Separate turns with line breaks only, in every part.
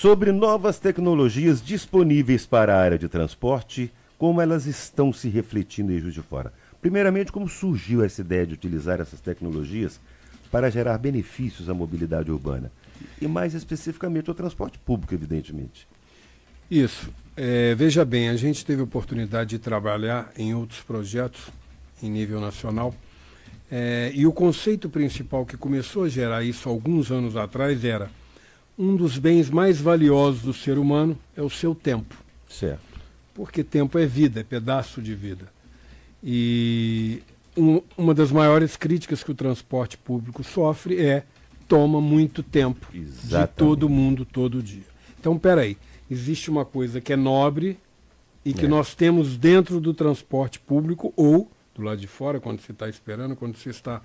sobre novas tecnologias disponíveis para a área de transporte, como elas estão se refletindo em Juiz de Fora. Primeiramente, como surgiu essa ideia de utilizar essas tecnologias para gerar benefícios à mobilidade urbana e mais especificamente ao transporte público, evidentemente. Isso. É, veja bem, a gente teve oportunidade de trabalhar em outros projetos em nível nacional é, e o conceito principal que começou a gerar isso alguns anos atrás era um dos bens mais valiosos do ser humano é o seu tempo. Certo. Porque tempo é vida, é pedaço de vida. E um, uma das maiores críticas que o transporte público sofre é toma muito tempo Exatamente. de todo mundo todo dia. Então, peraí, existe uma coisa que é nobre e que é. nós temos dentro do transporte público ou do lado de fora, quando você está esperando, quando você está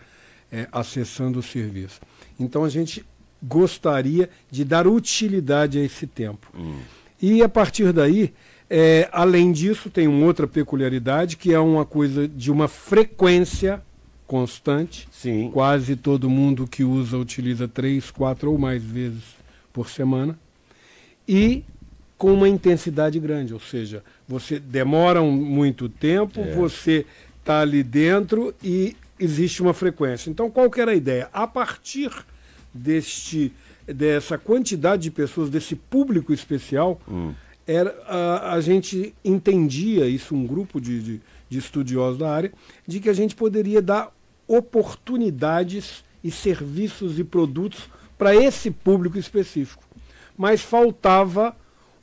é, acessando o serviço. Então, a gente gostaria de dar utilidade a esse tempo. Hum. E a partir daí, é, além disso, tem uma outra peculiaridade que é uma coisa de uma frequência constante. Sim. Quase todo mundo que usa utiliza três, quatro ou mais vezes por semana. E com uma intensidade grande, ou seja, você demora um, muito tempo, é. você está ali dentro e existe uma frequência. Então, qual que era a ideia? A partir deste, dessa quantidade de pessoas, desse público especial, hum. era, a, a, gente entendia isso, um grupo de, de, de estudiosos da área, de que a gente poderia dar oportunidades e serviços e produtos para esse público específico. Mas faltava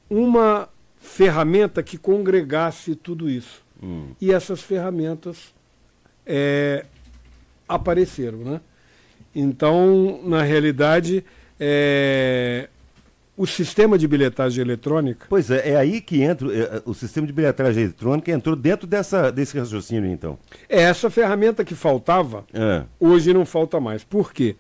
uma ferramenta que congregasse tudo isso. Hum. E essas ferramentas é, apareceram, né? Então, na realidade, é, o sistema de bilhetagem eletrônica. Pois é, é aí que entra é, é, o sistema de bilhetagem eletrônica entrou dentro dessa, desse raciocínio, então. É essa ferramenta que faltava, é. hoje não falta mais. Por quê?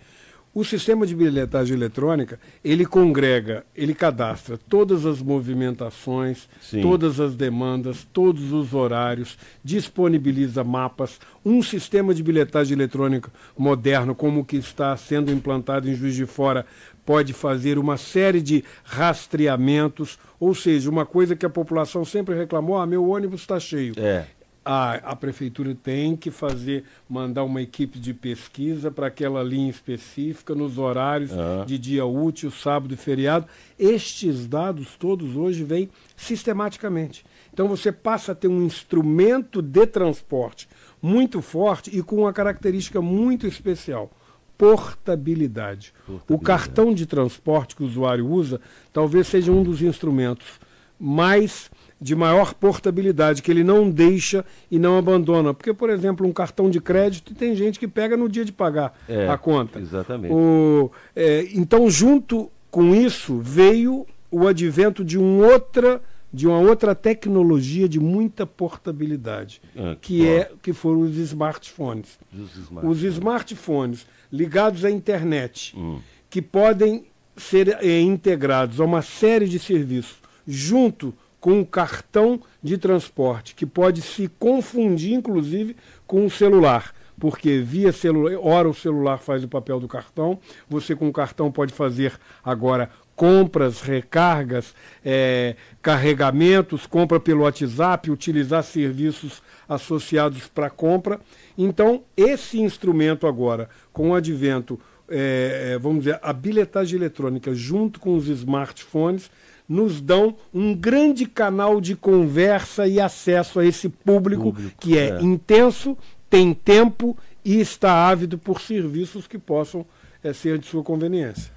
O sistema de bilhetagem eletrônica, ele congrega, ele cadastra todas as movimentações, Sim. todas as demandas, todos os horários, disponibiliza mapas. Um sistema de bilhetagem eletrônica moderno, como o que está sendo implantado em Juiz de Fora, pode fazer uma série de rastreamentos, ou seja, uma coisa que a população sempre reclamou: ah, meu ônibus está cheio. É a, a prefeitura tem que fazer, mandar uma equipe de pesquisa para aquela linha específica, nos horários uhum. de dia útil, sábado e feriado. Estes dados todos hoje vêm sistematicamente. Então você passa a ter um instrumento de transporte muito forte e com uma característica muito especial. Portabilidade. portabilidade. O cartão de transporte que o usuário usa talvez seja um dos instrumentos mas de maior portabilidade, que ele não deixa e não abandona. Porque, por exemplo, um cartão de crédito tem gente que pega no dia de pagar é, a conta. Exatamente. O, é, então, junto com isso, veio o advento de um outra de uma outra tecnologia de muita portabilidade, ah, que, é bom. é que foram os smartphones. Os smartphones, os smartphones ligados à internet, hum. que podem ser é, integrados a uma série de serviços junto com o cartão de transporte, que pode se confundir, inclusive, com o celular porque via celular, ora o celular faz o papel do cartão, você com o cartão pode fazer agora compras, recargas, é, carregamentos, compra pelo WhatsApp, utilizar serviços associados para compra. Então, esse instrumento agora, com o advento é, é, vamos dizer, a bilhetagem eletrônica junto com os smartphones nos dão um grande canal de conversa e acesso a esse público, público que é, é, intenso, tem tempo e está ávido por serviços que possam é, ser de sua conveniência.